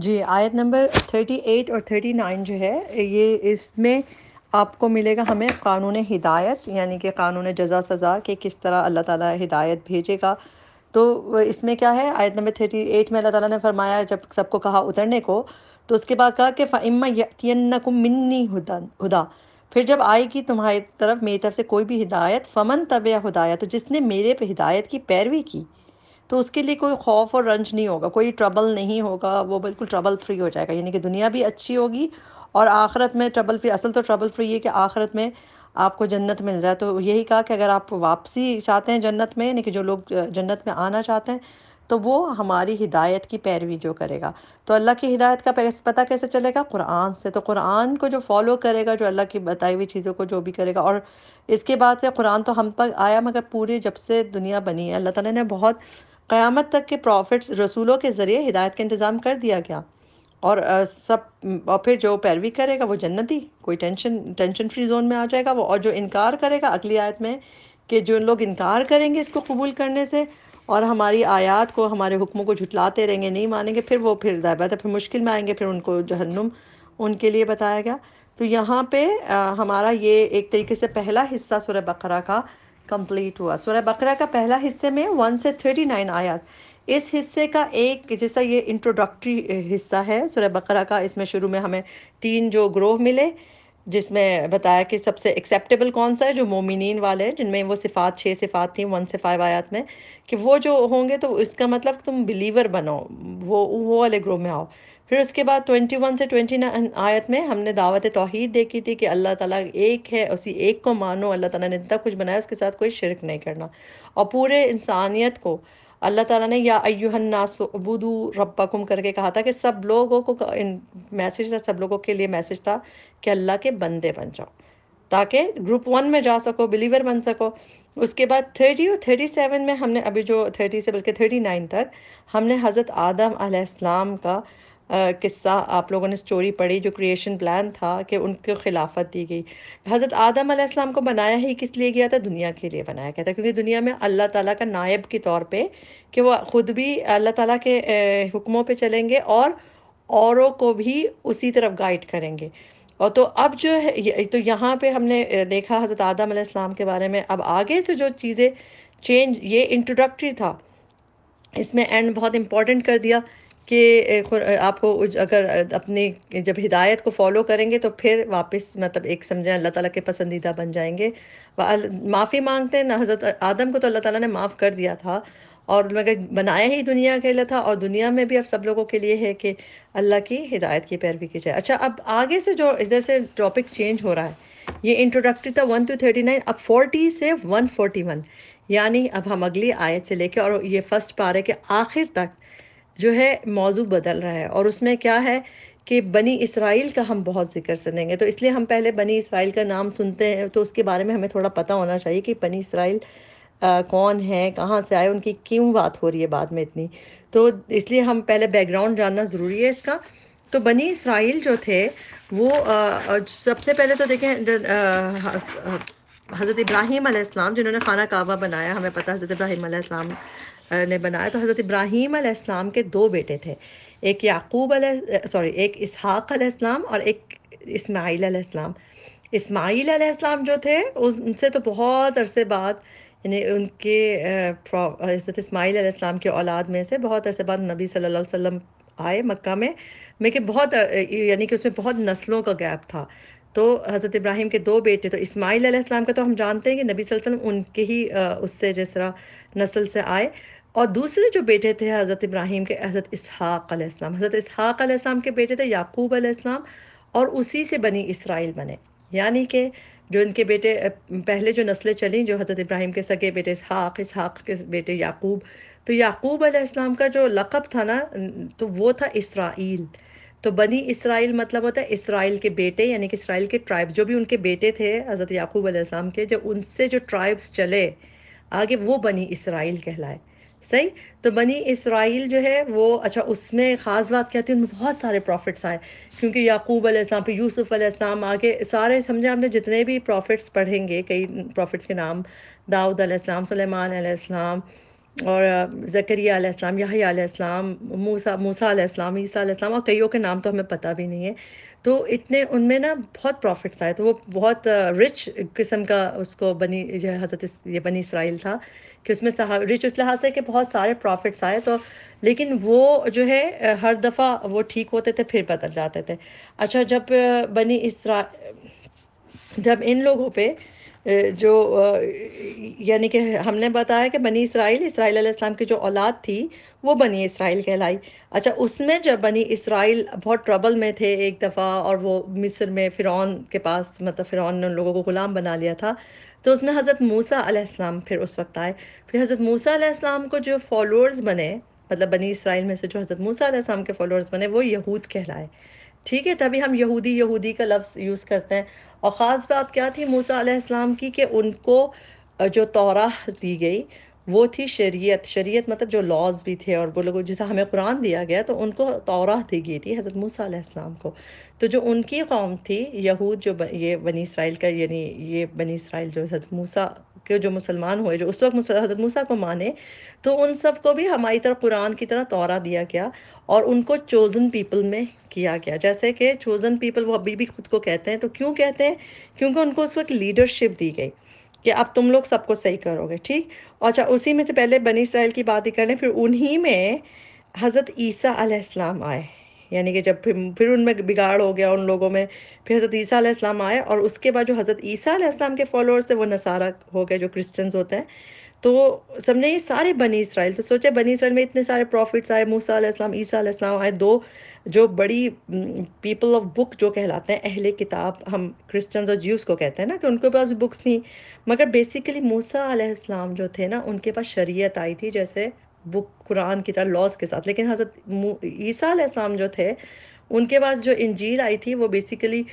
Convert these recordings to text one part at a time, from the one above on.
जी आयत number thirty eight और thirty nine जो है ये इसमें आपको मिलेगा हमें कानून हिदायत यानी कि कानून जजा सज़ा के किस तरह अल्लाह ताला हिदायत भेजेगा तो इसमें क्या है आयत नंबर थर्टी एट में अल्लाह ताला ने फरमाया जब सबको कहा उतरने को तो उसके बाद कहा कि फ़ाइम्मा को मिन्नी हुदा हुदा फिर जब आएगी तुम्हारी तरफ मेरी तरफ से कोई भी हिदायत फ़मन तब हदायत तो जिसने मेरे पे हिदायत की पैरवी की तो उसके लिए कोई खौफ और रंज नहीं होगा कोई ट्रबल नहीं होगा वो बिल्कुल ट्रबल फ्री हो जाएगा यानी कि दुनिया भी अच्छी होगी और आखरत में ट्रबल फ्री असल तो ट्रबल फ्री है कि आखरत में आपको जन्नत मिल जाए तो यही कहा कि अगर आप वापसी चाहते हैं जन्नत में यानी कि जो लोग जन्नत में आना चाहते हैं तो वो हमारी हिदायत की पैरवी जो करेगा तो अल्लाह की हिदायत का पता कैसे चलेगा कुरान से तो कुरान को जो फॉलो करेगा जो अल्लाह की बताई हुई चीज़ों को जो भी करेगा और इसके बाद से कुरान तो हम पर आया मगर पूरे जब से दुनिया बनी है अल्लाह ताला ने बहुत क़यामत तक के प्रॉफिट्स रसूलों के ज़रिए हिदायत का इंतज़ाम कर दिया गया और सब और फिर जो पैरवी करेगा वो जन्नती कोई टेंशन टेंशन फ्री जोन में आ जाएगा वो और जो इनकार करेगा अगली आयत में कि जो लोग इनकार करेंगे इसको कबूल करने से और हमारी आयात को हमारे हुक्मों को झुटलाते रहेंगे नहीं मानेंगे फिर वो फिर ज़ायबात है फिर मुश्किल में आएंगे फिर उनको जहन्नुम उनके लिए बताया गया तो यहाँ पे आ, हमारा ये एक तरीके से पहला हिस्सा सुर बकरा का कंप्लीट हुआ सूर्य बकरा का पहला हिस्से में वन से थर्टी नाइन आयात इस हिस्से का एक जैसा ये इंट्रोडक्टरी हिस्सा है सूर्य बकरा का इसमें शुरू में हमें तीन जो ग्रोह मिले जिसमें बताया कि सबसे एक्सेप्टेबल कौन सा है जो मोमिन वाले हैं जिनमें वो सिफात छः सिफात थी वन से फाइव आयात में कि वो जो होंगे तो इसका मतलब तुम बिलीवर बनो वो वो वाले ग्रोह में आओ फिर उसके बाद 21 से 29 आयत में हमने दावत तोहहीद देखी थी कि अल्लाह ताला एक है उसी एक को मानो अल्लाह ताला ने इतना कुछ बनाया उसके साथ कोई शिरक नहीं करना और पूरे इंसानियत को अल्लाह ताला ने या अयुहन्नासबुदू रब्बकुम करके कहा था कि सब लोगों को इन मैसेज था सब लोगों के लिए मैसेज था कि अल्लाह के बंदे बन जाओ ताकि ग्रुप वन में जा सको बिलीवर बन सको उसके बाद थर्टी और थर्टी सेवन में हमने अभी जो थर्टी से बल्कि थर्टी नाइन तक हमने हज़रत आदम आसमाम का किस्सा आप लोगों ने स्टोरी पढ़ी जो क्रिएशन प्लान था कि उनको खिलाफत दी गई हज़रत आदम आसमाम को बनाया ही किस लिए गया था दुनिया के लिए बनाया गया था क्योंकि दुनिया में अल्लाह ताला का नायब के तौर पे कि वह ख़ुद भी अल्लाह ताला के हुक्मों पे चलेंगे और औरों को भी उसी तरफ गाइड करेंगे और तो अब जो है तो यहाँ पे हमने देखा हज़रत आदम आसमाम के बारे में अब आगे से जो चीज़ें चेंज ये इंट्रोडक्टरी था इसमें एंड बहुत इम्पॉर्टेंट कर दिया कि आपको अगर अपने जब हिदायत को फॉलो करेंगे तो फिर वापस मतलब एक समझें अल्लाह ताला के पसंदीदा बन जाएंगे माफ़ी मांगते हैं ना हज़रत आदम को तो अल्लाह ताला ने माफ़ कर दिया था और मगर बनाया ही दुनिया के लिए था और दुनिया में भी अब सब लोगों के लिए है कि अल्लाह की हिदायत की पैरवी की जाए अच्छा अब आगे से जो इधर से टॉपिक चेंज हो रहा है ये इंट्रोडक्टरी था वन टू थर्टी नाइन अब फोर्टी से वन फोर्टी वन यानी अब हम अगली आयत से लेके और ये फर्स्ट पारे के आखिर तक जो है मौजू बदल रहा है और उसमें क्या है कि बनी इसराइल का हम बहुत जिक्र सुनेंगे तो इसलिए हम पहले बनी इसराइल का नाम सुनते हैं तो उसके बारे में हमें थोड़ा पता होना चाहिए कि बनी इसराइल कौन है कहाँ से आए उनकी क्यों बात हो रही है बाद में इतनी तो इसलिए हम पहले बैकग्राउंड जानना ज़रूरी है इसका तो बनी इसराइल जो थे वो आ, सबसे पहले तो देखें हज़रत इब्राहिम आलाम जिन्होंने खाना कावा बनाया हमें पता हज़रत इब्राहिम आलाम ने बनाया तो हज़रत इब्राहिम आलाम के दो बेटे थे एक याकूब सॉरी एक इसहाक़लाम और एक इसमाइल आसमाम इसमाइल जो थे उनसे तो बहुत अरसे बाद यानी उनके हज़रत इसमाइल के औलाद में से बहुत अरसे बाद नबी सल्लल्लाहु अलैहि वसल्लम आए मक्का में लेकिन बहुत यानी कि उसमें बहुत नस्लों का गैप था तो हज़रत इब्राहिम के दो बेटे तो इस्माईल आसमाम का तो हम जानते हैं कि नबी वसल्लम उनके ही उससे जिस तरह नस्ल से आए और दूसरे जो बेटे थे हज़रत इब्राहिम के हज़रत इसहाक़ आसमाम हज़रत इसहाक़ के बेटे थे याकूब आलाम और उसी से बनी इसराइल बने यानी कि जो इनके बेटे पहले जो नस्लें चली जो हज़रत इब्राहिम के सगे बेटे इसहाक़ इसहाक़ के बेटे याकूब तो याकूब आलाम का जो लक़ब था ना तो वो था इसराइल तो बनी इसराइल मतलब होता है इसराइल के बेटे यानी कि इसराइल के ट्राइब जो भी उनके बेटे थे हज़रत याकूब अलैहिस्सलाम के जो उनसे जो ट्राइब्स चले आगे वो बनी इसराइल कहलाए सही तो बनी इसराइल जो है वो अच्छा उसमें ख़ास बात कहती है उनमें बहुत सारे प्रॉफिट्स आए क्योंकि याकूब अलैहिस्सलाम फिर यूसुफ अलैहिस्सलाम आगे सारे समझे हमने जितने भी प्रॉफिट्स पढ़ेंगे कई प्रॉफिट्स के नाम दाऊद अलैहिस्सलाम सुलेमान अलैहिस्सलाम और ज़करिया आसमाम यहिया मूसा मूसा आसमाम ईसा आसमाम और कईयों के नाम तो हमें पता भी नहीं है तो इतने उनमें ना बहुत प्रॉफिट्स आए तो वो बहुत रिच किस्म का उसको बनी जो हजरत ये बनी इसराइल था कि उसमें रिच उस लिहाज से कि बहुत सारे प्रॉफिट्स आए तो लेकिन वो जो है हर दफ़ा वो ठीक होते थे फिर बदल जाते थे अच्छा जब बनी इसरा जब इन लोगों पर जो यानी कि हमने बताया कि बनी इसराइल इसराइल इस्लाम की जो औलाद थी वो बनी इसराइल कहलाई अच्छा उसमें जब बनी इसराइल बहुत ट्रबल में थे एक दफ़ा और वो मिस्र में फ़िरौन के पास मतलब फ़िरौन ने उन लोगों को ग़ुलाम बना लिया था तो उसमें हज़रत मूसा अलैहिस्सलाम फिर उस वक्त आए फिर हज़रत मूसा अलैहिस्सलाम को जो फॉलोअर्स बने मतलब बनी इसराइल में से जो हज़रत मूसा अलैहिस्सलाम के फॉलोअर्स बने वो यहूद कहलाए ठीक है तभी हम यहूदी यहूदी का लफ्ज़ यूज़ करते हैं और ख़ास बात क्या थी मूसा इस्लाम की कि उनको जो तोरा दी गई वो थी शरीयत शरीयत मतलब जो लॉज भी थे और वो लोग जैसा हमें कुरान दिया गया तो उनको तौरा दी गई थी हज़रत मूसा इस्लाम को तो जो उनकी कौम थी यहूद जो ये बनी इसराइल का यानी ये बनी इसराइल जो हज़रत मूसा के जो मुसलमान हुए जो उस वक्त हज़रत मूसा को माने तो उन सबको भी हमारी तरह कुरान की तरह तौरा दिया गया और उनको चोज़न पीपल में किया गया जैसे कि चोज़न पीपल वो अभी भी खुद को कहते हैं तो क्यों कहते हैं क्योंकि उनको उस वक्त लीडरशिप दी गई कि अब तुम लोग सब कुछ सही करोगे ठीक अच्छा उसी में से पहले बनी इसराइल की बात ही कर लें फिर उन्हीं में हज़रत ईसा आसमाम आए यानी कि जब फिर फिर उनमें बिगाड़ हो गया उन लोगों में फिर हज़रत ईसा इस्लाम आए और उसके बाद जो हज़रत ईसा इस्लाम के फॉलोअर्स थे वो नसारा हो गए जो क्रिश्चियंस होते हैं तो समझे ये सारे बनी इसराइल तो सोचे बनी इसराइल में इतने सारे प्रॉफिट्स आए मूसा आसमाम ईसा इस्लाम आए दो जो बड़ी पीपल ऑफ बुक जो कहलाते हैं अहले किताब हम क्रिश्चियंस और ज्यूस को कहते हैं ना कि उनके पास बुक्स थी मगर बेसिकली मूसा अलैहिस्सलाम जो थे ना उनके पास शरीयत आई थी जैसे बुक कुरान की तरह लॉज के साथ लेकिन हजरत ईसा अलैहिस्सलाम जो थे उनके पास जो इंजील आई थी वो बेसिकली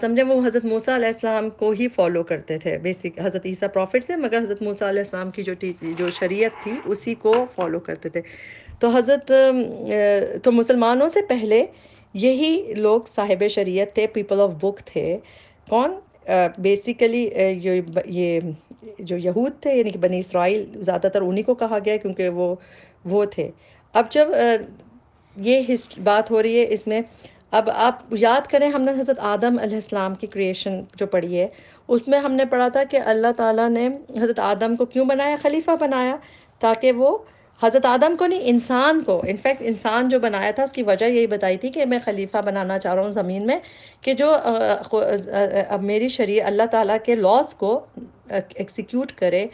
समझे वो हज़रत मूसा अलैहिस्सलाम को ही फॉलो करते थे बेसिक हज़रत ईसा प्रॉफिट थे मगर हज़रत मूसा अलैहिस्सलाम की जो जो शरीयत थी उसी को फॉलो करते थे तो हज़रत तो मुसलमानों से पहले यही लोग साहिब शरीयत थे पीपल ऑफ बुक थे कौन बेसिकली ये ये जो यहूद थे यानी कि बनी इसराइल ज़्यादातर उन्हीं को कहा गया क्योंकि वो वो थे अब जब ये बात हो रही है इसमें अब आप याद करें हमने हज़रत आदम अलैहिस्सलाम की क्रिएशन जो पढ़ी है उसमें हमने पढ़ा था कि अल्लाह ताला ने हज़रत आदम को क्यों बनाया खलीफा बनाया ताकि वो हज़रत आदम को नहीं इंसान को इनफैक्ट इंसान जो बनाया था उसकी वजह यही बताई थी कि मैं खलीफा बनाना चाह रहा हूँ ज़मीन में कि जो अब मेरी शरीय अल्लाह ताला के लॉज को एक्सिक्यूट करे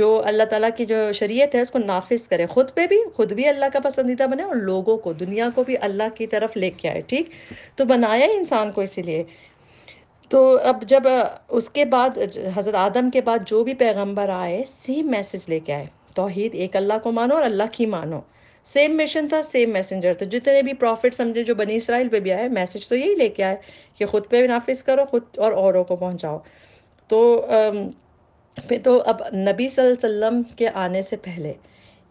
जो अल्लाह ताला की जो शरीयत है उसको नाफिस करे ख़ुद पे भी ख़ुद भी अल्लाह का पसंदीदा बने और लोगों को दुनिया को भी अल्लाह की तरफ लेके आए ठीक तो बनाया ही इंसान को इसीलिए तो अब जब उसके बाद हज़रत आदम के बाद जो भी पैगम्बर आए सेम मैसेज लेके आए तोहहीद एक अल्लाह को मानो और अल्लाह की मानो सेम मिशन था सेम मैसेंजर था जितने भी प्रॉफिट समझे जो बनी इसराइल पे भी आए मैसेज तो यही लेके आए कि ख़ुद पे नाफिज करो खुद और औरों को पहुंचाओ तो फिर तो अब नबी वसल्लम के आने से पहले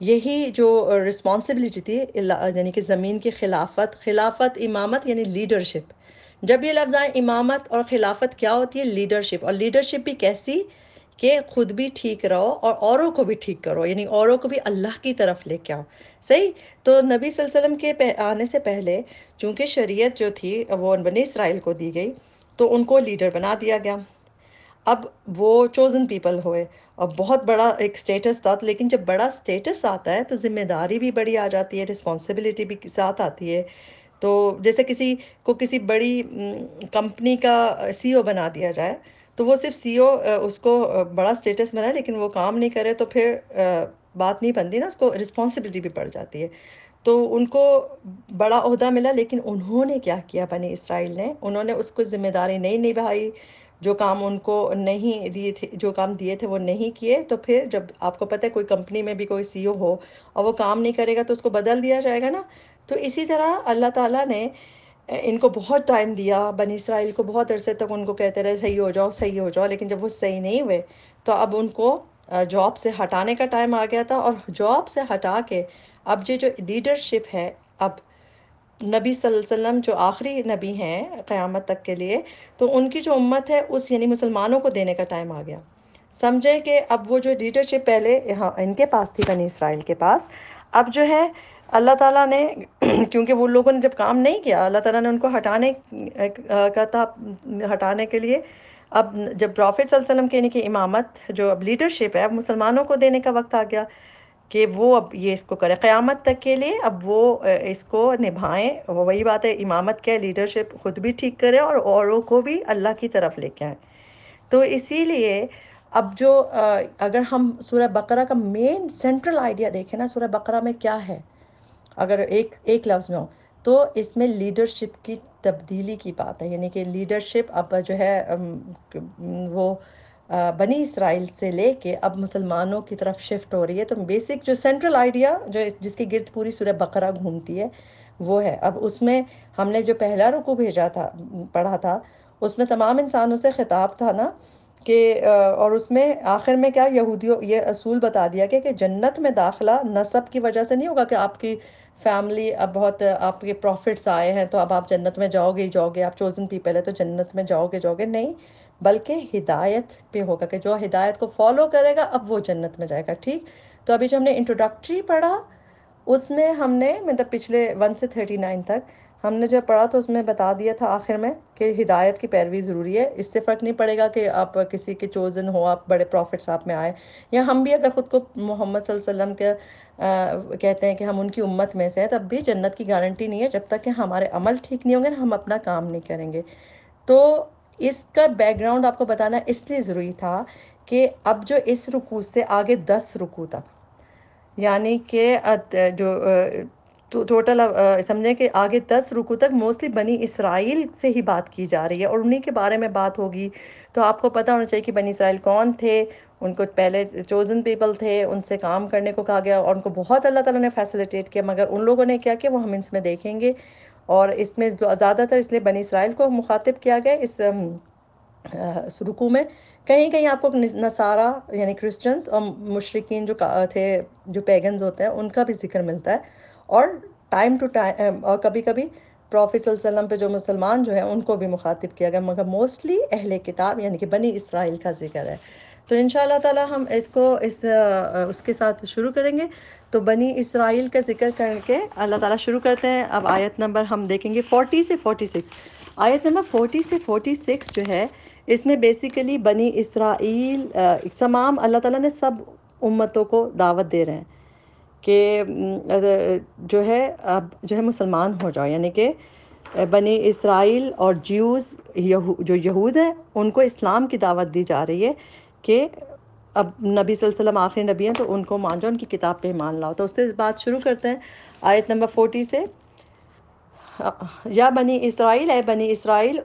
यही जो रिस्पॉन्सिबिलिटी थी यानी कि ज़मीन की खिलाफत खिलाफत इमामत यानी लीडरशिप जब ये लफ्ज़ आए इमामत और खिलाफत क्या होती है लीडरशिप और लीडरशिप भी कैसी कि खुद भी ठीक रहो और औरों को भी ठीक करो यानी औरों को भी अल्लाह की तरफ लेके आओ सही तो नबी वसल्लम के आने से पहले चूँकि शरीयत जो थी वो बने इसराइल को दी गई तो उनको लीडर बना दिया गया अब वो चोजन पीपल हुए और बहुत बड़ा एक स्टेटस था तो लेकिन जब बड़ा स्टेटस आता है तो जिम्मेदारी भी बड़ी आ जाती है रिस्पॉन्सिबिलिटी भी साथ आती है तो जैसे किसी को किसी बड़ी कंपनी का सीईओ e बना दिया जाए तो वो सिर्फ सीईओ उसको बड़ा स्टेटस मिला लेकिन वो काम नहीं करे तो फिर बात नहीं बनती ना उसको रिस्पॉन्सिबिलिटी भी पड़ जाती है तो उनको बड़ा अहदा मिला लेकिन उन्होंने क्या किया बने इसराइल ने उन्होंने उसको ज़िम्मेदारी नहीं निभाई जो काम उनको नहीं दिए थे जो काम दिए थे वो नहीं किए तो फिर जब आपको पता है कोई कंपनी में भी कोई सीईओ हो और वो काम नहीं करेगा तो उसको बदल दिया जाएगा ना तो इसी तरह अल्लाह ताला ने इनको बहुत टाइम दिया बनी इसराइल को बहुत अरसे तक उनको कहते रहे सही हो जाओ सही हो जाओ लेकिन जब वो सही नहीं हुए तो अब उनको जॉब से हटाने का टाइम आ गया था और जॉब से हटा के अब ये जो लीडरशिप है अब नबी वसल्लम जो आखिरी नबी हैं क़यामत तक के लिए तो उनकी जो उम्मत है उस यानी मुसलमानों को देने का टाइम आ गया समझें कि अब वो जो लीडरशिप पहले यहाँ इनके पास थी बनी इसराइल के पास अब जो है अल्लाह ताला ने क्योंकि वो लोगों ने जब काम नहीं किया अल्लाह ताला ने उनको हटाने का था हटाने के लिए अब जब प्रॉफिट वसल्लम के यानी कि इमामत जो अब लीडरशिप है अब मुसलमानों को देने का वक्त आ गया कि वो अब ये इसको करें क़्यामत तक के लिए अब वो इसको निभाएं वो वही बात है इमामत क्या लीडरशिप ख़ुद भी ठीक करें और औरों को भी अल्लाह की तरफ लेके आए तो इसीलिए अब जो अगर हम सूर्य बकरा का मेन सेंट्रल आइडिया देखें ना सूर्य बकरा में क्या है अगर एक एक लफ्ज़ में हो तो इसमें लीडरशिप की तब्दीली की बात है यानी कि लीडरशिप अब जो है वो बनी इसराइल से लेके अब मुसलमानों की तरफ शिफ्ट हो रही है तो बेसिक जो सेंट्रल आइडिया जो जिसके गिरद पूरी सूर्य बकरा घूमती है वो है अब उसमें हमने जो पहला रुकू भेजा था पढ़ा था उसमें तमाम इंसानों से खिताब था ना कि और उसमें आखिर में क्या यहूदियों ये असूल बता दिया गया कि जन्नत में दाखिला नसब की वजह से नहीं होगा कि आपकी फैमिली अब बहुत आपके प्रॉफिट्स आए हैं तो अब आप जन्नत में जाओगे ही जाओगे आप चोजन पीपल है तो जन्नत में जाओगे जाओगे नहीं बल्कि हिदायत पे होगा कि जो हिदायत को फॉलो करेगा अब वो जन्नत में जाएगा ठीक तो अभी जो हमने इंट्रोडक्टरी पढ़ा उसमें हमने मतलब पिछले वन से थर्टी नाइन तक हमने जब पढ़ा तो उसमें बता दिया था आखिर में कि हिदायत की पैरवी ज़रूरी है इससे फ़र्क नहीं पड़ेगा कि आप किसी के चोजन हो आप बड़े प्रॉफिट्स आप में आए या हम भी अगर ख़ुद को मोहम्मद वसल्लम के आ, कहते हैं कि हम उनकी उम्मत में से हैं तब भी जन्नत की गारंटी नहीं है जब तक कि हमारे अमल ठीक नहीं होंगे हम अपना काम नहीं करेंगे तो इसका बैकग्राउंड आपको बताना इसलिए ज़रूरी था कि अब जो इस रुकू से आगे दस रुकू तक यानी कि जो तो टोटल समझें कि आगे दस रुकू तक मोस्टली बनी इसराइल से ही बात की जा रही है और उन्हीं के बारे में बात होगी तो आपको पता होना चाहिए कि बनी इसराइल कौन थे उनको पहले चोजन पीपल थे उनसे काम करने को कहा गया और उनको बहुत अल्लाह ताला ने फैसिलिटेट किया मगर उन लोगों ने क्या किया वो हम इसमें देखेंगे और इसमें ज़्यादातर इसलिए बनी इसराइल को मुखातिब किया गया इस रुकू में कहीं कहीं आपको नसारा यानी क्रिश्चियंस और मुशरकिन जो थे जो पैगन्स होते हैं उनका भी जिक्र मिलता है और टाइम टू टाइम और कभी कभी प्रोफेस सल्लम पे जो मुसलमान जो है उनको भी मुखातिब किया गया मगर मोस्टली अहल किताब यानी कि बनी इसराइल का जिक्र है तो इन ताला हम इसको इस उसके साथ शुरू करेंगे तो बनी इसराइल का जिक्र करके अल्लाह ताला शुरू करते हैं अब आयत नंबर हम देखेंगे 40 से 46 आयत नंबर 40 से 46 जो है इसमें बेसिकली बनी इसराइल तमाम अल्लाह ताला ने सब उम्मतों को दावत दे रहे हैं कि जो है अब जो है मुसलमान हो जाओ यानी कि बने इसराइल और ज्यूज़ यहू जो यहूद हैं उनको इस्लाम की दावत दी जा रही है कि अब नबी वसल्लम आखिरी नबी हैं तो उनको मान जाओ उनकी किताब पे मान लाओ तो उससे बात शुरू करते हैं आयत नंबर फोर्टी से या बनी इसराइल है बनी इसराइल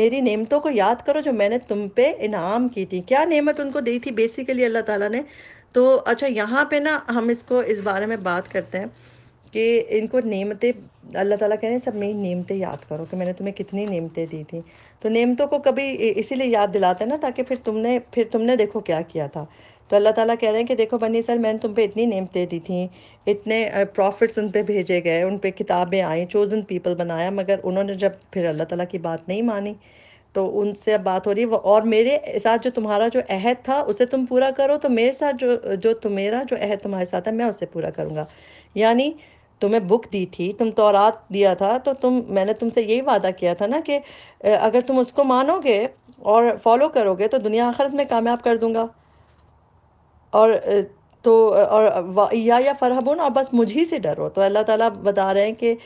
मेरी नेमतों को याद करो जो मैंने तुम पे इनाम की थी क्या नेमत उनको दी थी बेसिकली अल्लाह ताला ने तो अच्छा यहाँ पे ना हम इसको इस बारे में बात करते हैं कि इनको नेमतें अल्लाह ताला कह रहे हैं सब मेरी नेमतें याद करो कि मैंने तुम्हें कितनी नेमतें दी थी तो नेमतों को कभी इसीलिए याद दिलाते हैं ना ताकि फिर तुमने फिर तुमने देखो क्या किया था तो अल्लाह ताला कह रहे हैं कि देखो बनी सर मैंने तुम पे इतनी नेमतें दी थी इतने प्रॉफिट्स उन पर भेजे गए उन पर किताबें आई चोजन पीपल बनाया मगर उन्होंने जब फिर अल्लाह ताला की बात नहीं मानी तो उनसे अब बात हो रही है और मेरे साथ जो तुम्हारा जो अहद था उसे तुम पूरा करो तो मेरे साथ जो जो तुम्हारा जो अहद तुम्हारे साथ है मैं उसे पूरा करूँगा यानी तुम्हें बुक दी थी तुम तो दिया था तो तुम मैंने तुमसे यही वादा किया था ना कि अगर तुम उसको मानोगे और फॉलो करोगे तो दुनिया आखरत में कामयाब कर दूंगा और तो और या या फरहबुन और बस मुझ ही से डरो तो अल्लाह ताला बता रहे हैं कि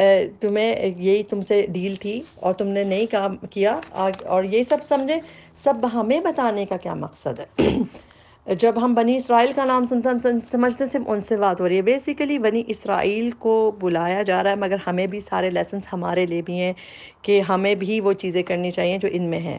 तुम्हें यही तुमसे डील थी और तुमने नहीं काम किया और ये सब समझे सब हमें बताने का क्या मकसद है जब हम बनी इसराइल का नाम सुनते हम समझते सिर्फ उनसे बात हो रही है बेसिकली बनी इसराइल को बुलाया जा रहा है मगर हमें भी सारे लेसन हमारे लिए भी हैं कि हमें भी वो चीज़ें करनी चाहिए जो इनमें हैं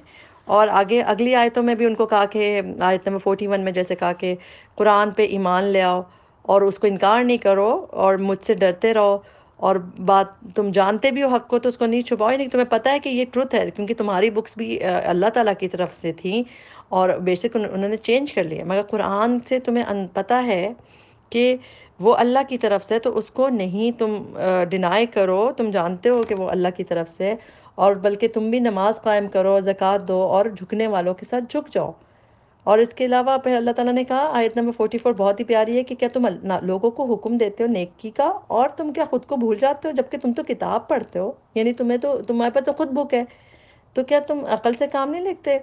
और आगे अगली आयतों में भी उनको कहा कि आयत नंबर फोर्टी वन में जैसे कहा कि कुरान पे ईमान ले आओ और उसको इनकार नहीं करो और मुझसे डरते रहो और बात तुम जानते भी हो हक को तो उसको नहीं छुपाओ नहीं तुम्हें पता है कि ये ट्रुथ है क्योंकि तुम्हारी बुक्स भी अल्लाह ताला की तरफ से थी और बेशक उन्होंने चेंज कर लिया मगर कुरान से तुम्हें पता है कि वो अल्लाह की तरफ से तो उसको नहीं तुम डिनाई करो तुम जानते हो कि वो अल्लाह की तरफ से और बल्कि तुम भी नमाज़ कायम करो ज़क़़त दो और झुकने वालों के साथ झुक जाओ और इसके अलावा फिर अल्लाह ताला ने कहा आयत नंबर 44 बहुत ही प्यारी है कि क्या तुम लोगों को हुक्म देते हो नेकी का और तुम क्या खुद को भूल जाते हो जबकि तुम तो किताब पढ़ते हो यानी तुम्हें तो तुम्हारे पास तो खुद बुक है तो क्या तुम अकल से काम नहीं लेते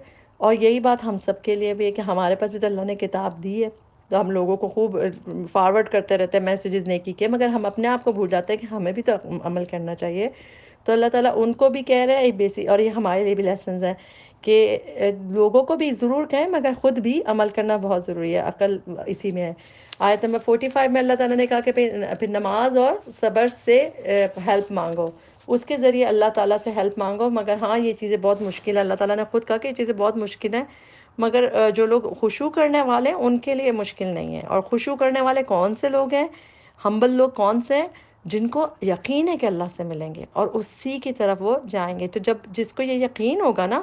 और यही बात हम सब के लिए भी है कि हमारे पास भी तो अल्लाह ने किताब दी है तो हम लोगों को खूब फॉरवर्ड करते रहते हैं मैसेजेस नेकी के मगर हम अपने आप को भूल जाते हैं कि हमें भी तो अमल करना चाहिए तो अल्लाह ताला उनको भी कह रहे हैं बेसिक और ये हमारे लिए भी लेसन है कि लोगों को भी ज़रूर कहें मगर ख़ुद भी अमल करना बहुत ज़रूरी है अकल इसी में है आयत नंबर फोर्टी फाइव में अल्लाह ताला ने कहा कि फिर नमाज और सब्र से हेल्प मांगो उसके ज़रिए अल्लाह ताला से हेल्प मांगो मगर हाँ ये चीज़ें बहुत मुश्किल है अल्लाह ताला ने ख़ुद कहा कि ये चीज़ें बहुत मुश्किल हैं मगर जो लोग खुशू करने वाले हैं उनके लिए मुश्किल नहीं है और खुशू करने वाले कौन से लोग हैं हम्बल लोग कौन से हैं जिनको यकीन है कि अल्लाह से मिलेंगे और उसी की तरफ वो जाएंगे तो जब जिसको ये यकीन होगा ना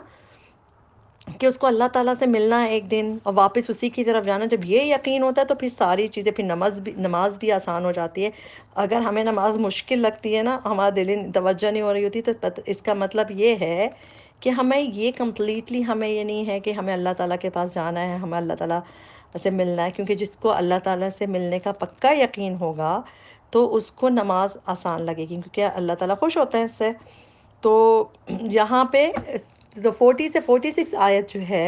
कि उसको अल्लाह ताला से मिलना है एक दिन और वापस उसी की तरफ जाना जब ये यकीन होता है तो फिर सारी चीज़ें फिर नमाज भी नमाज भी आसान हो जाती है अगर हमें नमाज मुश्किल लगती है ना हमारा दिल तोज्जह नहीं हो रही होती तो इसका मतलब ये है कि हमें ये कम्प्लीटली हमें ये नहीं है कि हमें अल्लाह ताला के पास जाना है हमें अल्लाह ताला से मिलना है क्योंकि जिसको अल्लाह ताला से मिलने का पक्का यकीन होगा तो उसको नमाज आसान लगेगी क्योंकि अल्लाह ताला खुश होता है इससे तो यहाँ पे तो फोर्टी से फोर्टी सिक्स आयत जो है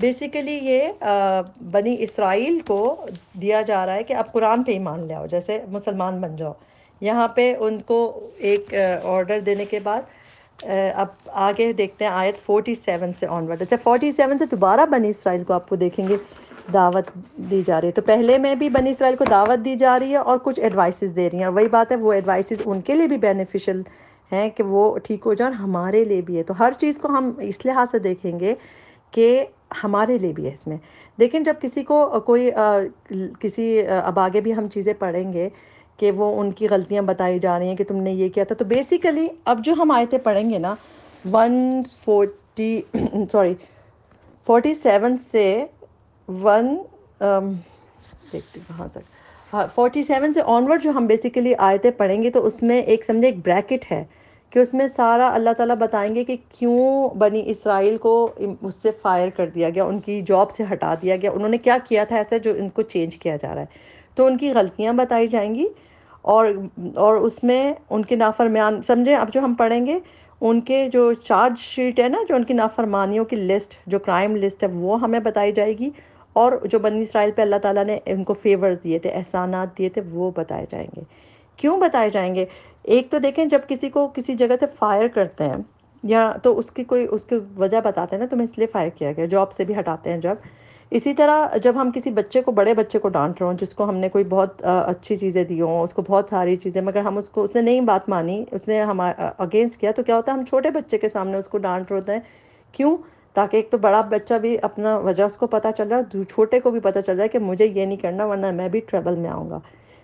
बेसिकली ये बनी इसराइल को दिया जा रहा है कि अब कुरान पे ईमान ले आओ जैसे मुसलमान बन जाओ यहाँ पे उनको एक ऑर्डर देने के बाद अब आगे देखते हैं आयत 47 से ऑनवर्ड अच्छा 47 से दोबारा बनी इसराइल को आपको देखेंगे दावत दी जा रही है तो पहले में भी बनी इसराइल को दावत दी जा रही है और कुछ एडवाइसेस दे रही हैं और वही बात है वो एडवाइसेस उनके लिए भी बेनिफिशियल हैं कि वो ठीक हो जाए और हमारे लिए भी है तो हर चीज़ को हम इस लिहाज से देखेंगे कि हमारे लिए भी है इसमें लेकिन जब किसी को कोई आ, किसी अब आगे भी हम चीज़ें पढ़ेंगे कि वो उनकी गलतियां बताई जा रही हैं कि तुमने ये किया था तो बेसिकली अब जो हम आयतें पढ़ेंगे ना one forty sorry forty seven से वन देखते कहाँ तक हाँ फोर्टी सेवन से ऑनवर्ड जो हम बेसिकली आयतें पढ़ेंगे तो उसमें एक समझे एक ब्रैकेट है कि उसमें सारा अल्लाह ताला बताएंगे कि क्यों बनी इसराइल को उससे फायर कर दिया गया उनकी जॉब से हटा दिया गया उन्होंने क्या किया था ऐसा जो इनको चेंज किया जा रहा है तो उनकी गलतियाँ बताई जाएंगी और और उसमें उनके नाफरमान समझें अब जो हम पढ़ेंगे उनके जो चार्ज शीट है ना जो उनकी नाफरमानियों की लिस्ट जो क्राइम लिस्ट है वो हमें बताई जाएगी और जो बनी इसराइल पे अल्लाह ताला ने उनको फेवर्स दिए थे एहसानात दिए थे वो बताए जाएंगे क्यों बताए जाएंगे एक तो देखें जब किसी को किसी जगह से फायर करते हैं या तो उसकी कोई उसकी वजह बताते हैं ना तुम्हें तो इसलिए फायर किया गया जॉब से भी हटाते हैं जब इसी तरह जब हम किसी बच्चे को बड़े बच्चे को डांट रहे हों जिसको हमने कोई बहुत अच्छी चीज़ें दी हों उसको बहुत सारी चीज़ें मगर हम उसको उसने नहीं बात मानी उसने हमारे अगेंस्ट किया तो क्या होता है हम छोटे बच्चे के सामने उसको डांट रहे होते हैं क्यों ताकि एक तो बड़ा बच्चा भी अपना वजह उसको पता चल रहा है छोटे को भी पता चल रहा है कि मुझे ये नहीं करना वरना मैं भी ट्रेवल में आऊँगा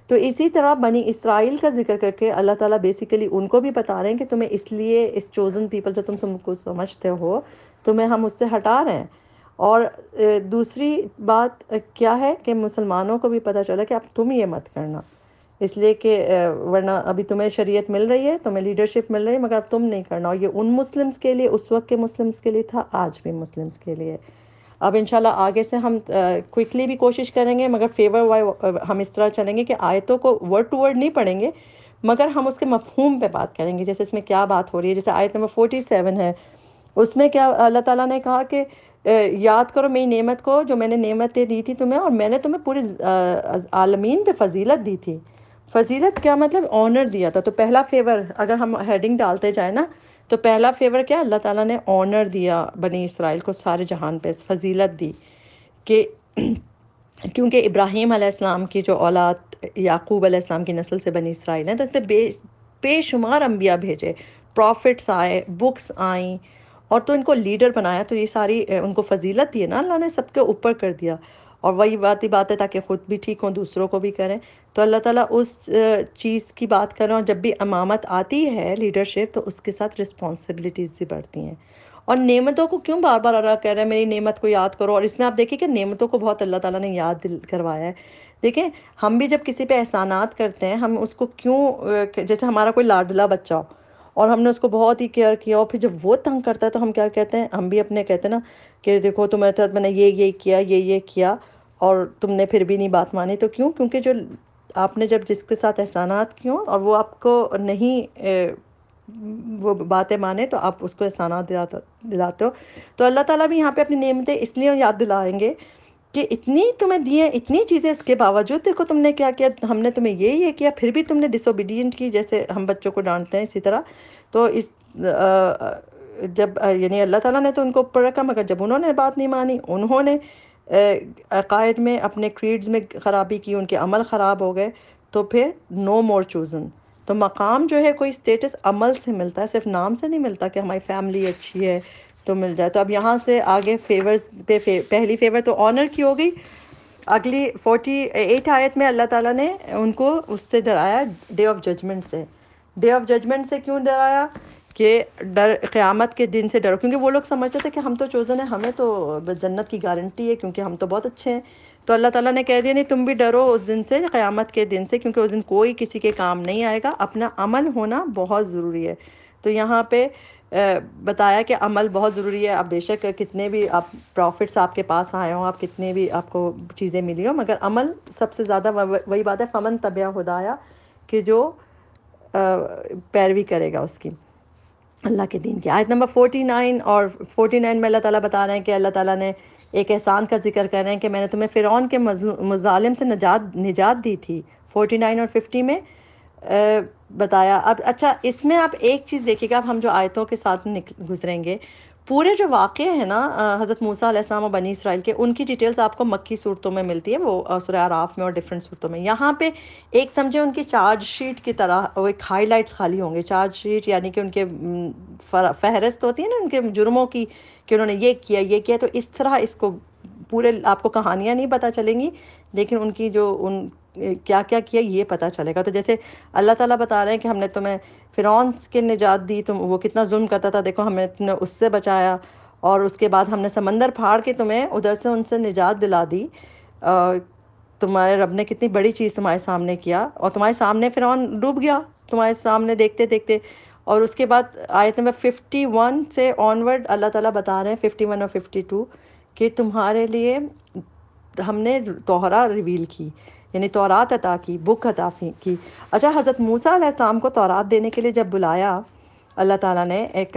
तो इसी तरह बनी इसराइल का जिक्र करके अल्लाह ताला बेसिकली उनको भी बता रहे हैं कि तुम्हें इसलिए इस चोज़न पीपल जो तुम सबको समझते हो तुम्हें हम उससे हटा रहे हैं और दूसरी बात क्या है कि मुसलमानों को भी पता चला कि अब तुम ये मत करना इसलिए कि वरना अभी तुम्हें शरीयत मिल रही है तुम्हें लीडरशिप मिल रही है मगर अब तुम नहीं करना और ये उन मुस्लिम्स के लिए उस वक्त के मुस्लिम्स के लिए था आज भी मुस्लिम्स के लिए अब इन आगे से हम क्विकली भी कोशिश करेंगे मगर फेवर वाई हम इस तरह चलेंगे कि आयतों को वर्ड टू वर्ड नहीं पढ़ेंगे मगर हम उसके मफहूम पे बात करेंगे जैसे इसमें क्या बात हो रही है जैसे आयत नंबर फोर्टी सेवन है उसमें क्या अल्लाह ताला ने कहा कि याद करो मेरी नेमत को जो मैंने नेमतें दी थी तुम्हें और मैंने तुम्हें पूरे आलमीन पे फजीलत दी थी फजीलत क्या मतलब ऑनर दिया था तो पहला फेवर अगर हम हेडिंग डालते जाए ना तो पहला फेवर क्या अल्लाह ताला ने ऑनर दिया बनी इसराइल को सारे जहान पे फजीलत दी कि क्योंकि इब्राहिम अलैहिस्सलाम की जो औलाद याकूब अलैहिस्सलाम की नस्ल से बनी इसराइल है तो इसमें बे बेशुमार अम्बिया भेजे प्रॉफिट्स आए बुक्स आई और तो इनको लीडर बनाया तो ये सारी उनको फजीलत दी है ना अल्लाह ने सबके ऊपर कर दिया और वही बात ही बात है ताकि ख़ुद भी ठीक हों दूसरों को भी करें तो अल्लाह ताला उस चीज़ की बात कर रहा हूँ जब भी अमामत आती है लीडरशिप तो उसके साथ रिस्पॉन्सिबिलिटीज़ भी बढ़ती हैं और नेमतों को क्यों बार बार अल्लाह कह रहा है मेरी नेमत को याद करो और इसमें आप देखिए कि नेमतों को बहुत अल्लाह ताला ने याद करवाया है देखें हम भी जब किसी पे एहसानात करते हैं हम उसको क्यों जैसे हमारा कोई लाडला बच्चा हो और हमने उसको बहुत ही केयर किया और फिर जब वो तंग करता है तो हम क्या कहते हैं हम भी अपने कहते हैं ना कि देखो तुम्हारे साथ मैंने ये ये किया ये ये किया और तुमने फिर भी नहीं बात मानी तो क्यों क्योंकि जो आपने जब जिसके साथ एहसानात क्यों और वो आपको नहीं ए, वो बातें माने तो आप उसको एहसानात दिलाते दिलाते हो तो अल्लाह ताला भी यहाँ पे अपनी नियमतें इसलिए याद दिलाएंगे कि इतनी तुम्हें दिए इतनी चीज़ें इसके बावजूद देखो तुमने क्या किया हमने तुम्हें ये ये किया फिर भी तुमने डिसोबीडियंट की जैसे हम बच्चों को डांटते हैं इसी तरह तो इस जब यानी अल्लाह ताला ने तो उनको ऊपर रखा मगर जब उन्होंने बात नहीं मानी उन्होंने अकायद में अपने क्रीड्स में ख़राबी की उनके अमल ख़राब हो गए तो फिर नो मोर चूज़न तो मकाम जो है कोई स्टेटस अमल से मिलता है सिर्फ नाम से नहीं मिलता कि हमारी फैमिली अच्छी है तो मिल जाए तो अब यहाँ से आगे फेवर्स पे फे, पहली फेवर तो ऑनर की हो गई अगली फोर्टी एट आयत में अल्लाह ताला ने उनको उससे डराया डे ऑफ जजमेंट से डे ऑफ जजमेंट से क्यों डराया कि डर क़्यामत के दिन से डरो क्योंकि वो लोग समझते थे कि हम तो चोज़न है हमें तो जन्नत की गारंटी है क्योंकि हम तो बहुत अच्छे हैं तो अल्लाह ताला ने कह दिया नहीं तुम भी डरो उस दिन से क़्यामत के दिन से क्योंकि उस दिन कोई किसी के काम नहीं आएगा अपना अमल होना बहुत ज़रूरी है तो यहाँ पे बताया कि अमल बहुत ज़रूरी है आप बेशक कितने भी आप प्रॉफिट्स आपके पास आए हों आप कितने भी आपको चीज़ें मिली हों मगर अमल सबसे ज़्यादा वही बात है फमन तबिया हदाया कि जो पैरवी करेगा उसकी अल्लाह के दिन की आयत नंबर फोर्टी नाइन और फोर्टी नाइन में अल्लाह ताला बता रहे हैं कि अल्लाह ताला ने एक एहसान का जिक्र कर रहे हैं कि मैंने तुम्हें फ़िरौन के मजालिम से निजात निजात दी थी फोर्टी नाइन और फिफ्टी में बताया अब अच्छा इसमें आप एक चीज़ देखिएगा अब हम जो आयतों के साथ गुजरेंगे पूरे जो वाक़ है ना हज़रत मूसा और बनी इसराइल के उनकी डिटेल्स आपको मक्की सूरतों में मिलती है वो सुर आराफ में और डिफरेंट सूरतों में यहाँ पे एक समझे उनकी चार्ज शीट की तरह वो एक हाईलाइट्स खाली होंगे चार्ज शीट यानी कि उनके फहरस्त होती है ना उनके जुर्मों की कि उन्होंने ये किया ये किया तो इस तरह इसको पूरे आपको कहानियाँ नहीं पता चलेंगी लेकिन उनकी जो उन क्या क्या किया ये पता चलेगा तो जैसे अल्लाह ताला बता रहे हैं कि हमने तुम्हें फिरौंस के निजात दी तुम वो कितना जुल्म करता था देखो हमने तुमने उससे बचाया और उसके बाद हमने समंदर फाड़ के तुम्हें उधर से उनसे निजात दिला दी तुम्हारे रब ने कितनी बड़ी चीज़ तुम्हारे सामने किया और तुम्हारे सामने फ़िरौन डूब गया तुम्हारे सामने देखते देखते और उसके बाद आयत नंबर वन से ऑनवर्ड अल्लाह ताला बता रहे हैं वन और टू कि तुम्हारे लिए हमने तोहरा रिवील की यानी तोरात अता की बुक अता की अच्छा हज़रत मूसा को तोरात देने के लिए जब बुलाया अल्लाह ताला ने एक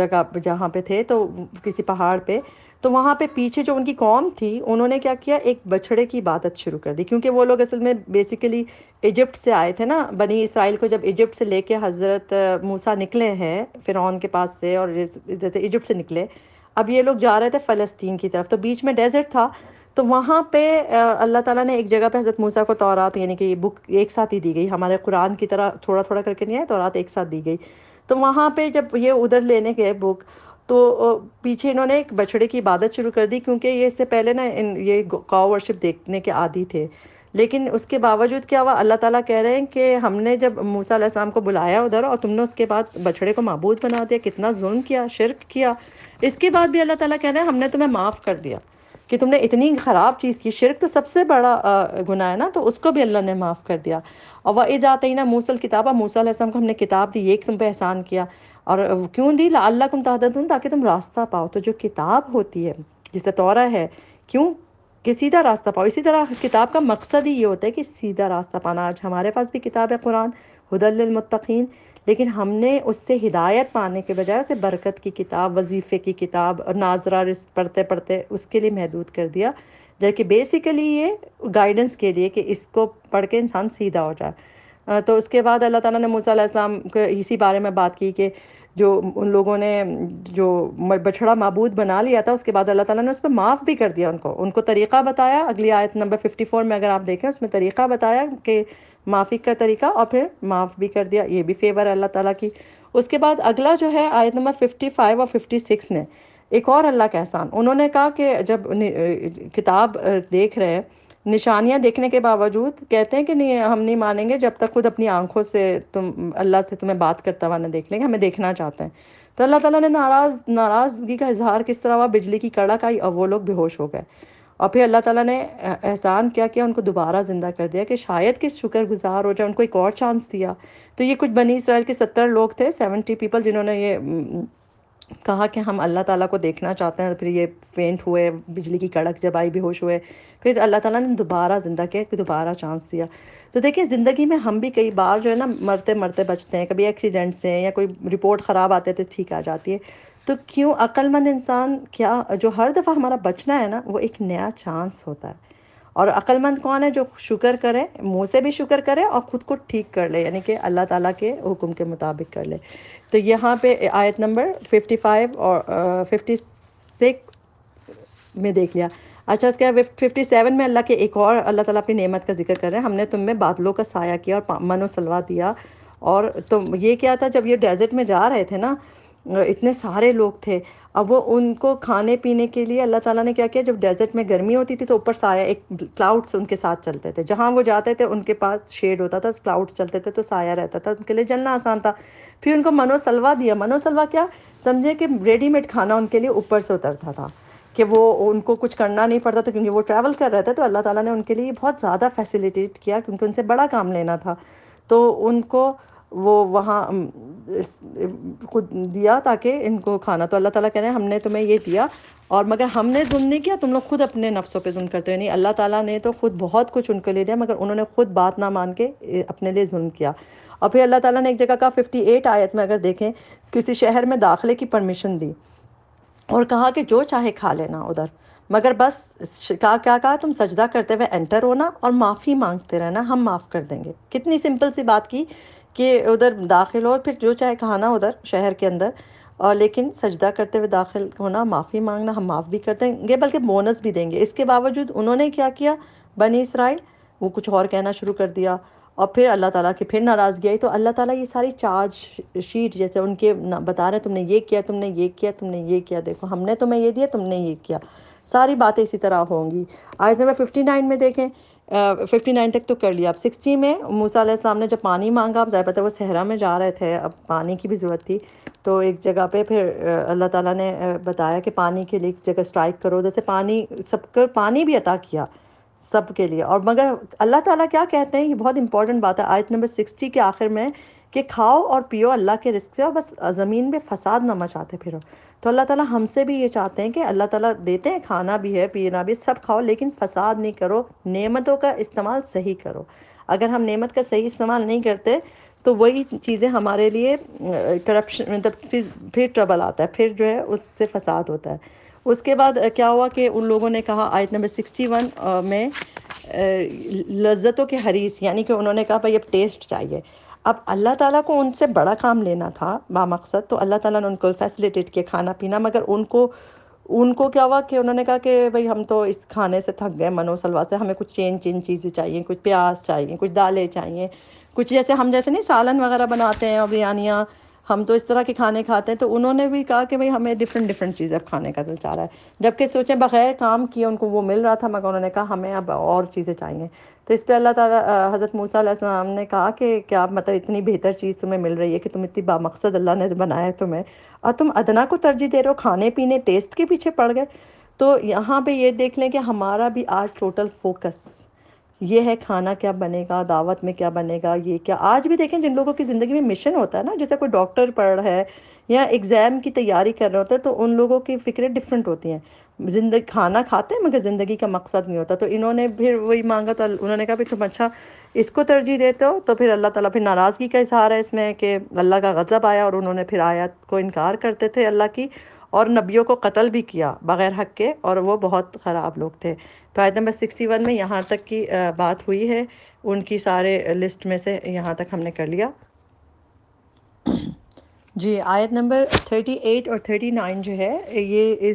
जगह जहाँ पे थे तो किसी पहाड़ पे तो वहाँ पे पीछे जो उनकी कौम थी उन्होंने क्या किया एक बछड़े की इबादत शुरू कर दी क्योंकि वो लोग असल में बेसिकली इजिप्ट से आए थे ना बनी इसराइल को जब इजिप्ट से लेके हज़रत मूसा निकले हैं फ़िरौन के पास से और जैसे इजिप्ट से निकले अब ये लोग जा रहे थे फ़लस्तीन की तरफ तो बीच में डेजर्ट था तो वहाँ पे अल्लाह ताला ने एक जगह पे हज़रत मूसा को तौरात यानी कि बुक एक साथ ही दी गई हमारे कुरान की तरह थोड़ा थोड़ा करके नहीं आए तौरात एक साथ दी गई तो वहाँ पे जब ये उधर लेने गए बुक तो पीछे इन्होंने एक बछड़े की इबादत शुरू कर दी क्योंकि ये इससे पहले ना इन ये काव वर्शिप देखने के आदि थे लेकिन उसके बावजूद क्या हुआ अल्लाह ताला कह रहे हैं कि हमने जब मूसा अलैहिस्सलाम को बुलाया उधर और तुमने उसके बाद बछड़े को मबूद बना दिया कितना जुल्म किया शिरक किया इसके बाद भी अल्लाह ताला कह रहे हैं हमने तुम्हें माफ़ कर दिया कि तुमने इतनी ख़राब चीज़ की शिरक तो सबसे बड़ा गुना है ना तो उसको भी अल्लाह ने माफ़ कर दिया और वह आते ही ना मूसल किताब और मूसल को हमने किताब दी एक तुम पे एहसान किया और क्यों दी अल्लाह तुम तुम ताकि तुम रास्ता पाओ तो जो किताब होती है जिससे तौरा है क्यों कि सीधा रास्ता पाओ इसी तरह किताब का मकसद ही ये होता है कि सीधा रास्ता पाना आज हमारे पास भी किताब है कुरान हदलमतकीन लेकिन हमने उससे हिदायत पाने के बजाय उसे बरकत की किताब वजीफ़े की किताब और नाजरा पढ़ते पढ़ते उसके लिए महदूद कर दिया जबकि बेसिकली ये गाइडेंस के लिए कि इसको पढ़ के इंसान सीधा हो जाए तो उसके बाद अल्लाह ताला ने मूसा इसी बारे में बात की कि जो उन लोगों ने जो बछड़ा मबूद बना लिया था उसके बाद अल्लाह ताला ने उस पर माफ़ भी कर दिया उनको उनको तरीक़ा बताया अगली आयत नंबर 54 में अगर आप देखें उसमें तरीक़ा बताया कि माफ़ी का तरीक़ा और फिर माफ़ भी कर दिया ये भी फेवर अल्लाह ताला की उसके बाद अगला जो है आयत नंबर 55 और 56 ने एक और अल्लाह का एहसान उन्होंने कहा कि जब किताब देख रहे हैं निशानियां देखने के बावजूद कहते हैं कि नहीं हम नहीं मानेंगे जब तक खुद अपनी आंखों से तुम अल्लाह से तुम्हें बात करता हुआ ना देख लेंगे हमें देखना चाहते हैं तो अल्लाह ताला ने नाराज नाराज़गी का इजहार किस तरह हुआ बिजली की कड़क आई और वो लोग बेहोश हो गए और फिर अल्लाह ताला ने एहसान क्या किया उनको दोबारा ज़िंदा कर दिया कि शायद किस शुक्र गुजार हो जाए उनको एक और चांस दिया तो ये कुछ बनी इसराइल के सत्तर लोग थे सेवेंटी पीपल जिन्होंने ये कहा कि हम अल्लाह ताला को देखना चाहते हैं और फिर ये फेंट हुए बिजली की कड़क जब आई बेहोश हुए फिर अल्लाह ताला ने दोबारा ज़िंदा किया कि दोबारा चांस दिया तो देखिए ज़िंदगी में हम भी कई बार जो है ना मरते मरते बचते हैं कभी एक्सीडेंट से या कोई रिपोर्ट ख़राब आते तो ठीक आ जाती है तो क्यों अक्लमंद इंसान क्या जो हर दफ़ा हमारा बचना है ना वो एक नया चांस होता है और अक्लमंद कौन है जो शुक्र करे मुँह से भी शुक्र करे और ख़ुद को ठीक कर ले यानी कि अल्लाह ताला के हुक्म के मुताबिक कर ले तो यहाँ पे आयत नंबर 55 और आ, 56 में देख लिया अच्छा उसके बाद फिफ्टी सेवन में अल्लाह के एक और अल्लाह ताला अपनी नेमत का जिक्र कर रहे हैं हमने तुम में बादलों का साया किया और मनो सलवा दिया और तुम तो ये क्या था जब ये डेजर्ट में जा रहे थे ना इतने सारे लोग थे अब वो उनको खाने पीने के लिए अल्लाह ताला ने क्या किया जब डेजर्ट में गर्मी होती थी तो ऊपर साया एक क्लाउड्स उनके साथ चलते थे जहाँ वो जाते थे उनके पास शेड होता था क्लाउड्स चलते थे तो साया रहता था उनके लिए जलना आसान था फिर उनको मनोसलवा दिया मनोसलवा क्या समझे कि रेडीमेड खाना उनके लिए ऊपर से उतरता था कि वो उनको कुछ करना नहीं पड़ता था क्योंकि वो ट्रैवल कर रहे थे तो अल्लाह ताला ने उनके लिए बहुत ज़्यादा फैसिलिटेट किया क्योंकि उनसे बड़ा काम लेना था तो उनको वो वहाँ खुद दिया ताकि इनको खाना तो अल्लाह ताला कह रहे हैं हमने तुम्हें ये दिया और मगर हमने जुम्म नहीं किया तुम लोग खुद अपने नफ्सों पे जुम्म करते हो नहीं अल्लाह ताला ने तो खुद बहुत कुछ उनको ले दिया मगर उन्होंने खुद बात ना मान के अपने लिए जुम्म किया और फिर अल्लाह ताला ने एक जगह का एट आयत में अगर देखें किसी शहर में दाखिले की परमिशन दी और कहा कि जो चाहे खा लेना उधर मगर बस क्या क्या कहा तुम सजदा करते हुए एंटर होना और माफ़ी मांगते रहना हम माफ़ कर देंगे कितनी सिंपल सी बात की कि उधर दाखिल हो और फिर जो चाहे खाना उधर शहर के अंदर और लेकिन सजदा करते हुए दाखिल होना माफ़ी मांगना हम माफ़ भी कर देंगे बल्कि बोनस भी देंगे इसके बावजूद उन्होंने क्या किया बनी इसराइल वो कुछ और कहना शुरू कर दिया और फिर अल्लाह ताला की फिर नाराज़गी आई तो अल्लाह ताला ये सारी चार्ज शीट जैसे उनके बता रहे तुमने ये किया तुमने ये किया तुमने ये किया देखो हमने तुम्हें ये दिया तुमने ये किया सारी बातें इसी तरह होंगी आज नंबर नाइन में देखें फिफ्टी नाइन तक तो कर लिया अब सिक्सटी में मूसा ने जब पानी मांगा अब पता वो सहरा में जा रहे थे अब पानी की भी ज़रूरत थी तो एक जगह पे फिर अल्लाह ताला ने बताया कि पानी के लिए एक जगह स्ट्राइक करो जैसे पानी कर पानी भी अता किया सब के लिए और मगर अल्लाह ताला क्या कहते हैं ये बहुत इंपॉर्टेंट बात है आयत नंबर सिक्सटी के आखिर में कि खाओ और पियो अल्लाह के रिस्क से और बस ज़मीन में फ़साद ना मचाते फिरो तो अल्लाह ताला हमसे भी ये चाहते हैं कि अल्लाह ताला देते हैं खाना भी है पीना भी सब खाओ लेकिन फ़साद नहीं करो नेमतों का इस्तेमाल सही करो अगर हम नेमत का सही इस्तेमाल नहीं करते तो वही चीज़ें हमारे लिए करप्शन मतलब फिर फिर ट्रबल आता है फिर जो है उससे फसाद होता है उसके बाद क्या हुआ कि उन लोगों ने कहा आयत नंबर सिक्सटी वन में लज्जतों के हरीस यानी कि उन्होंने कहा भाई अब टेस्ट चाहिए अब अल्लाह ताला को उनसे बड़ा काम लेना था बामकसद तो अल्लाह ताला ने उनको फैसिलिटेट किया खाना पीना मगर उनको उनको क्या हुआ कि उन्होंने कहा कि भाई हम तो इस खाने से थक गए मनो सलवा से हमें कुछ चेंज चेंज चीज़ें चाहिए कुछ प्याज चाहिए कुछ दालें चाहिए कुछ जैसे हम जैसे नहीं सालन वगैरह बनाते हैं और बिरयानियाँ हम तो इस तरह के खाने खाते हैं तो उन्होंने भी कहा कि भाई हमें डिफरेंट डिफरेंट चीज़ें अब खाने का दिल तो चाह रहा है जबकि सोचें बग़ैर काम किए उनको वो मिल रहा था मगर उन्होंने कहा हमें अब और चीज़ें चाहिए तो इस पर अल्लाह ताला हज़रत मूसा अलैहिस्सलाम ने कहा कि क्या मतलब इतनी बेहतर चीज़ तुम्हें मिल रही है कि तुम इतनी बामकसद अल्लाह ने बनाया है तुम्हें और तुम अदना को तरजीह दे रहे हो खाने पीने टेस्ट के पीछे पड़ गए तो यहाँ पे ये देख लें कि हमारा भी आज टोटल फोकस ये है खाना क्या बनेगा दावत में क्या बनेगा ये क्या आज भी देखें जिन लोगों की ज़िंदगी में मिशन होता है ना जैसे कोई डॉक्टर पढ़ रहा है या एग्ज़ाम की तैयारी कर रहा होता है तो उन लोगों की फ़िक्रें डिफरेंट होती हैं जिंदगी खाना खाते हैं मगर ज़िंदगी का मकसद नहीं होता तो इन्होंने फिर वही मांगा तो उन्होंने कहा भी तुम अच्छा इसको तरजीह देते हो तो फिर अल्लाह ताला फिर नाराज़गी का इजहार है इसमें कि अल्लाह का गज़ब आया और उन्होंने फिर आयत को इनकार करते थे अल्लाह की और नबियों को कत्ल भी किया बग़ैर हक के और वो बहुत ख़राब लोग थे तो आयत नंबर सिक्सटी वन में यहाँ तक की बात हुई है उनकी सारे लिस्ट में से यहाँ तक हमने कर लिया जी आयत नंबर थर्टी एट और थर्टी नाइन जो है ये इस